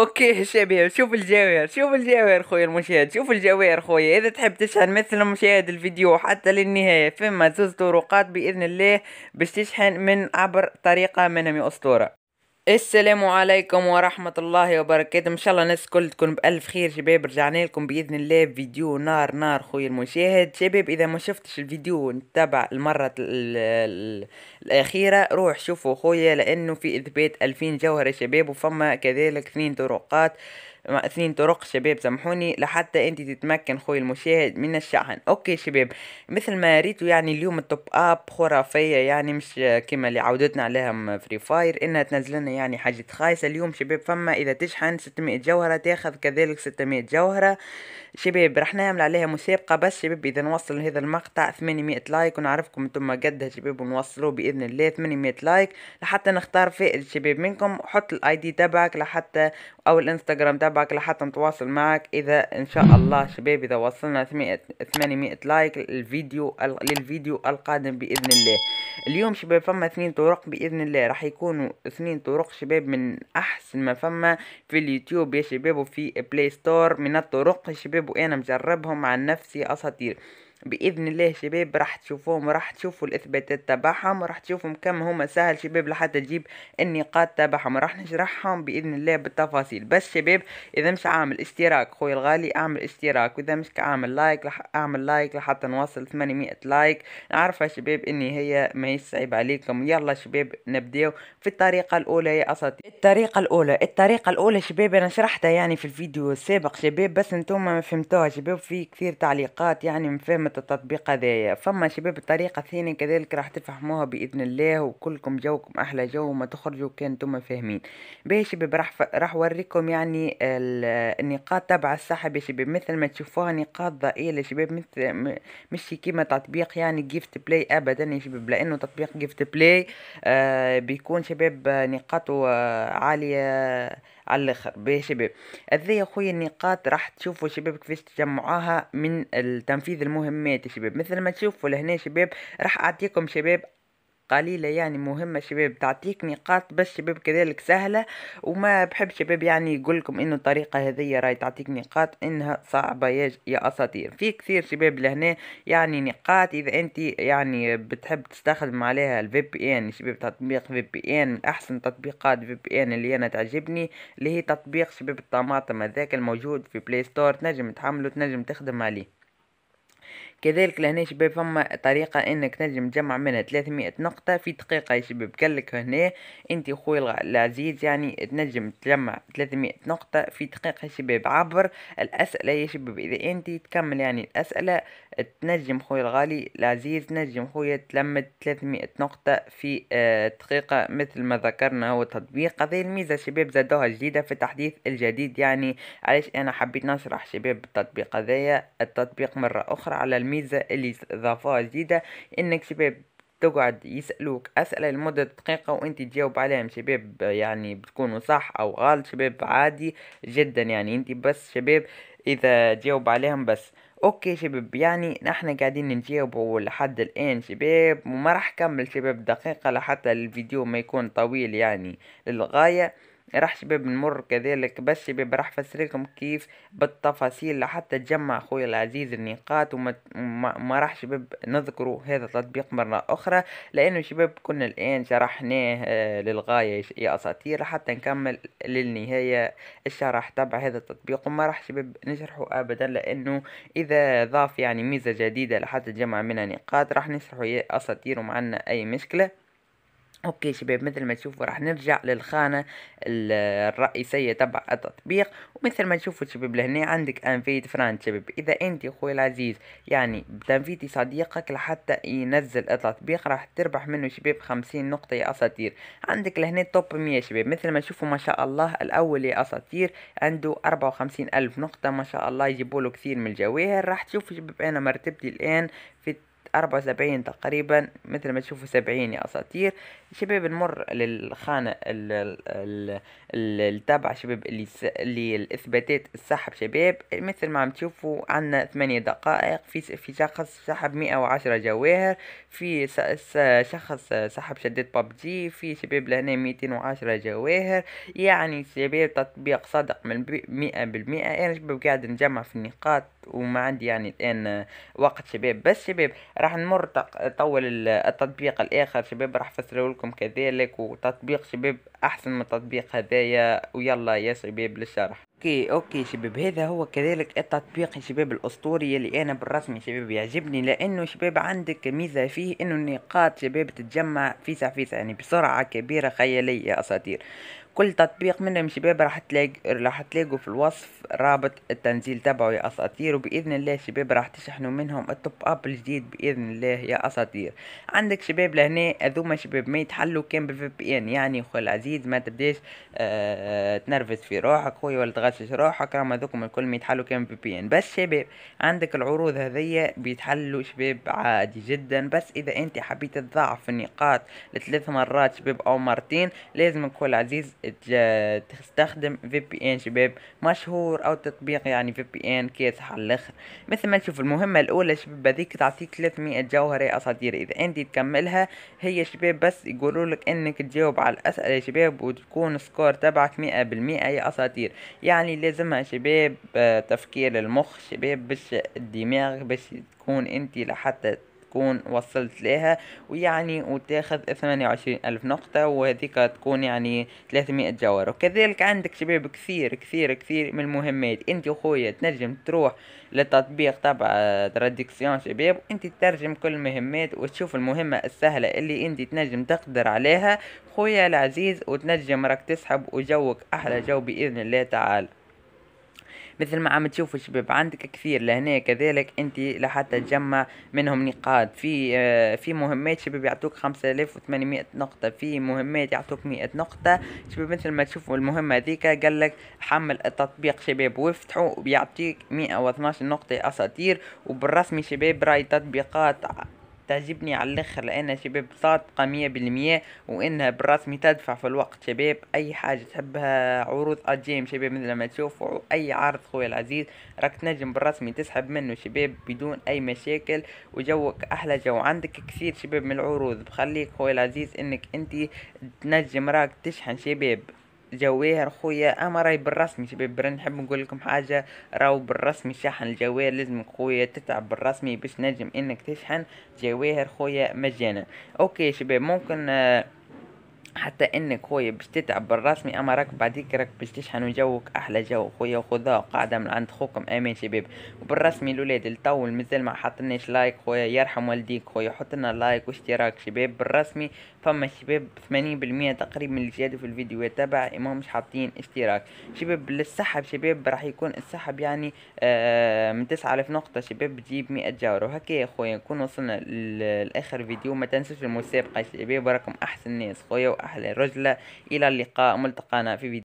اوكي شباب شوف الجواهر شوف الجواهر خويا المشاهد شوف الجواهر خويا اذا تحب تشحن مثلا مشاهد الفيديو حتى للنهايه فما زوز طرقات باذن الله باش تشحن من عبر طريقه منهم اسطوره السلام عليكم ورحمة الله وبركاته ان شاء الله الناس الكل تكون بألف خير شباب رجعنا لكم بإذن الله فيديو نار نار خويا المشاهد شباب إذا ما شفتش الفيديو تبع المرة ال الأخيرة روح شوفوا خويا لأنه في إثبات ألفين جوهرة شباب وفما كذلك اثنين طرقات مع سين طرق شباب سامحوني لحتى انت تتمكن خوي المشاهد من الشحن اوكي شباب مثل ما ريتوا يعني اليوم التوب اب خرافيه يعني مش كما اللي عودتنا عليها فري فاير انها تنزل لنا يعني حاجه خايسه اليوم شباب فما اذا تشحن 600 جوهره تاخذ كذلك 600 جوهره شباب راح نعمل عليها مسابقه بس شباب اذا نوصل هذا المقطع 800 لايك ونعرفكم انتم قدها شباب ونوصلوا باذن الله 800 لايك لحتى نختار فائز شباب منكم حط الاي دي تبعك لحتى او الانستغرام تبعك اشتراك لحتى نتواصل معك اذا ان شاء الله شباب اذا وصلنا 800 لايك للفيديو للفيديو القادم باذن الله اليوم شباب فما اثنين طرق باذن الله راح يكونوا اثنين طرق شباب من احسن ما فما في اليوتيوب يا شباب وفي بلاي ستور من الطرق شباب وانا مجربهم عن نفسي اساطير باذن الله شباب راح تشوفوهم راح تشوفوا الاثباتات تبعهم راح تشوفهم كم هما سهل شباب لحتى تجيب النقاط تبعهم راح نشرحهم باذن الله بالتفاصيل بس شباب اذا مش عامل اشتراك خويا الغالي اعمل اشتراك واذا مش عامل لايك راح اعمل لايك لحتى نوصل 800 لايك نعرفها شباب اني هي ماهيش يصعب عليكم يلا شباب نبداو في الطريقه الاولى يا اساطير الطريقه الاولى الطريقه الاولى شباب انا شرحتها يعني في الفيديو السابق شباب بس انتم ما فهمتوها شباب في كثير تعليقات يعني ما التطبيق هذايا فما شباب الطريقه الثانيه كذلك راح تفهموها باذن الله وكلكم جوكم احلى جو وما تخرجوا كان انتم فاهمين باهي شباب راح ف... راح اوريكم يعني النقاط تبع السحب يا شباب مثل ما تشوفوها نقاط ضئيله شباب مثل م... مش كيما تطبيق يعني جيفت بلاي ابدا يا شباب لانه تطبيق جيفت بلاي آه بيكون شباب نقاطه آه، عاليه على الاخر به شباب هذا يا النقاط راح تشوفوا شباب كيفاش تجمعوها من تنفيذ المهمات يا شباب مثل ما تشوفوا لهنا شباب راح اعطيكم شباب قليلة يعني مهمة شباب تعطيك نقاط بس شباب كذلك سهلة وما بحب شباب يعني يقولكم انه الطريقة هذية راي تعطيك نقاط انها صعبة يا, يا اساطير في كثير شباب لهنا يعني نقاط اذا انت يعني بتحب تستخدم عليها الفي بي ان شباب تطبيق في بي ان احسن تطبيقات في بي ان اللي انا تعجبني اللي هي تطبيق شباب الطماطم هذاك الموجود في بلاي ستور تنجم تحمله تنجم تخدم عليه كذلك لهنا شباب فما طريقة انك تنجم تجمع منها 300 نقطة في دقيقة يا شباب قالك هنا انت خويا العزيز يعني تنجم تجمع 300 نقطة في دقيقة يا شباب عبر الاسئلة يا شباب اذا انت تكمل يعني الاسئلة تنجم خويا الغالي العزيز تنجم خويا تلمد 300 نقطة في آه، دقيقة مثل ما ذكرنا هو تطبيق هذه الميزة شباب زادوها جديدة في التحديث الجديد يعني علاش انا حبيت نشرح شباب التطبيق هذايا التطبيق مرة اخرى على الميزة اللي ضافوها جديدة انك شباب تقعد يسألوك أسئلة لمدة دقيقة وأنت تجاوب عليهم شباب يعني بتكونوا صح أو غلط شباب عادي جدا يعني أنت بس شباب إذا جاوب عليهم بس اوكي شباب يعني نحن قاعدين نجاوبوا لحد الان شباب وما راح كمل شباب دقيقة لحتى الفيديو ما يكون طويل يعني للغاية راح شباب نمر كذلك بس شباب راح فسر لكم كيف بالتفاصيل لحتى تجمع خويا العزيز النقاط وما ما راح شباب نذكروا هذا التطبيق مرة أخرى لأنه شباب كنا الآن شرحناه آه، للغاية يا أساطير حتى نكمل للنهاية الشرح تبع هذا التطبيق وما راح شباب نشرحه أبدا لأنه إذا ضاف يعني ميزة جديدة لحتى تجمع منها نقاط راح نشرحه يا أساطير ومعنا أي مشكلة اوكي شباب مثل ما تشوفوا راح نرجع للخانة الرئيسية تبع التطبيق ومثل ما تشوفوا شباب لهنا عندك انفيت فرانت شباب اذا انت اخوي العزيز يعني بتنفيتي صديقك لحتى ينزل التطبيق راح تربح منه شباب خمسين نقطة يا اساطير عندك لهنا توب مية شباب مثل ما تشوفوا ما شاء الله الاول يا اساطير عنده اربعة وخمسين الف نقطة ما شاء الله يجيبوا له كثير من الجواهر راح تشوفوا شباب انا مرتبتي الان في أربعة وسبعين تقريبا مثل ما تشوفوا سبعين يا أساطير شباب نمر للخانة ال ال ال التابعة شباب اللي اللي الإثباتات السحب شباب مثل ما عم تشوفوا عنا ثمانية دقائق في في شخص سحب مئة وعشرة جواهر في س شخص سحب شدات ببجي في شباب لهنا ميتين وعشرة جواهر يعني شباب تطبيق صادق من مئة بالمئة أنا يعني شباب قاعد نجمع في النقاط وما عندي يعني الآن وقت شباب بس شباب راح نمر طول التطبيق الاخر شباب راح فسره لكم كذلك وتطبيق شباب احسن من تطبيق هذايا ويلا يا شباب للشرح اوكي اوكي شباب هذا هو كذلك التطبيق شباب الاسطوري اللي انا بالرسمي شباب يعجبني لانه شباب عندك ميزه فيه انه النقاط شباب تتجمع فيسع فيسع يعني بسرعه كبيره خياليه يا اساطير كل تطبيق منهم شباب راح تلاقي راح تلاقوا في الوصف رابط التنزيل تبعه يا اساطير وباذن الله شباب راح تشحنوا منهم التوب اب الجديد باذن الله يا اساطير عندك شباب لهنا هذوما شباب ما يتحلوا كان بفي بي ان يعني خويا العزيز مزيد ما تبداش آه، آه، تنرفز في روحك خويا ولا تغشش روحك راه هذوكم الكل يتحلوا كان بي بي ان بس شباب عندك العروض هذيا بيتحلوا شباب عادي جدا بس اذا انت حبيت تضاعف النقاط لثلاث مرات شباب او مرتين لازم كل عزيز تستخدم في بي ان شباب مشهور او تطبيق يعني في بي ان كيس على الاخر مثل ما تشوف المهمه الاولى شباب هذيك تعطيك 300 جوهره يا اساطير اذا انت تكملها هي شباب بس يقولوا لك انك تجاوب على الاسئله شباب شباب وتكون سكور تبعك مئة بالمئة يا أساطير يعني لازمها شباب آه، تفكير المخ شباب بش الدماغ باش تكون انت لحتى تكون وصلت لها ويعني وتاخذ ثمانية وعشرين ألف نقطة وهذيك تكون يعني ثلاثمائة جوهرة وكذلك عندك شباب كثير كثير كثير من المهمات انت وخويا تنجم تروح للتطبيق تبع تراديكسيون شباب انت تترجم كل المهمات وتشوف المهمة السهلة اللي انت تنجم تقدر عليها خويا العزيز وتنجم راك تسحب وجوك احلى جو باذن الله تعالى مثل ما عم تشوفوا شباب عندك كثير لهنا كذلك انت لحتى تجمع منهم نقاط في آه، في مهمات شباب يعطوك 5800 نقطة في مهمات يعطوك 100 نقطة شباب مثل ما تشوفوا المهمة هذيك قال لك حمل التطبيق شباب وافتحه بيعطيك 112 نقطة اساطير وبالرسمي شباب راي تطبيقات تعجبني على الاخر لان شباب صادقة مية بالمية وانها بالرسمي تدفع في الوقت شباب اي حاجة تحبها عروض اجيم شباب مثل ما تشوفوا اي عرض خويا العزيز راك تنجم بالرسمي تسحب منه شباب بدون اي مشاكل وجوك احلى جو عندك كثير شباب من العروض بخليك خويا العزيز انك انت تنجم راك تشحن شباب جواهر خويا اما راي بالرسمي شباب برا نحب نقول لكم حاجه راهو بالرسمي شحن الجواهر لازم خويا تتعب بالرسمي باش نجم انك تشحن جواهر خويا مجانا اوكي شباب ممكن آه، حتى انك خويا باش تتعب بالرسمي اما راك بعديك راك باش تشحن وجوك احلى جو خويا وخذها قاعدة من عند خوكم امين شباب وبالرسمي الاولاد الطول مازال ما حطناش لايك خويا يرحم والديك خويا حط لنا لايك واشتراك شباب بالرسمي فما شباب 80% تقريبا من اللي في الفيديو يتابع ما مش حاطين اشتراك شباب للسحب شباب راح يكون السحب يعني آه من 9000 نقطه شباب بتجيب 100 جوهره وهكا يا خويا نكون وصلنا لاخر فيديو ما تنسوش المسابقه شباب وراكم احسن ناس خويا واحلى رجله الى اللقاء ملتقانا في فيديو